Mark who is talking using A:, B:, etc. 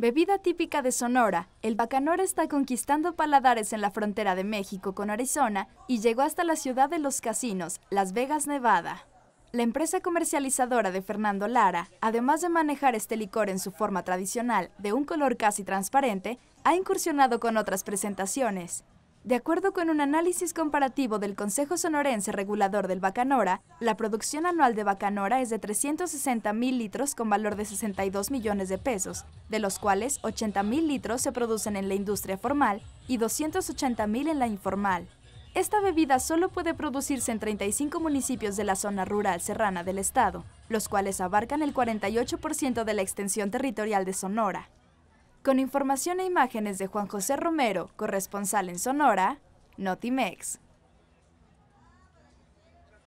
A: Bebida típica de Sonora, el bacanora está conquistando paladares en la frontera de México con Arizona y llegó hasta la ciudad de los casinos, Las Vegas, Nevada. La empresa comercializadora de Fernando Lara, además de manejar este licor en su forma tradicional, de un color casi transparente, ha incursionado con otras presentaciones. De acuerdo con un análisis comparativo del Consejo Sonorense Regulador del Bacanora, la producción anual de Bacanora es de 360 mil litros con valor de 62 millones de pesos, de los cuales 80 mil litros se producen en la industria formal y 280 mil en la informal. Esta bebida solo puede producirse en 35 municipios de la zona rural serrana del estado, los cuales abarcan el 48% de la extensión territorial de Sonora. Con información e imágenes de Juan José Romero, corresponsal en Sonora, Notimex.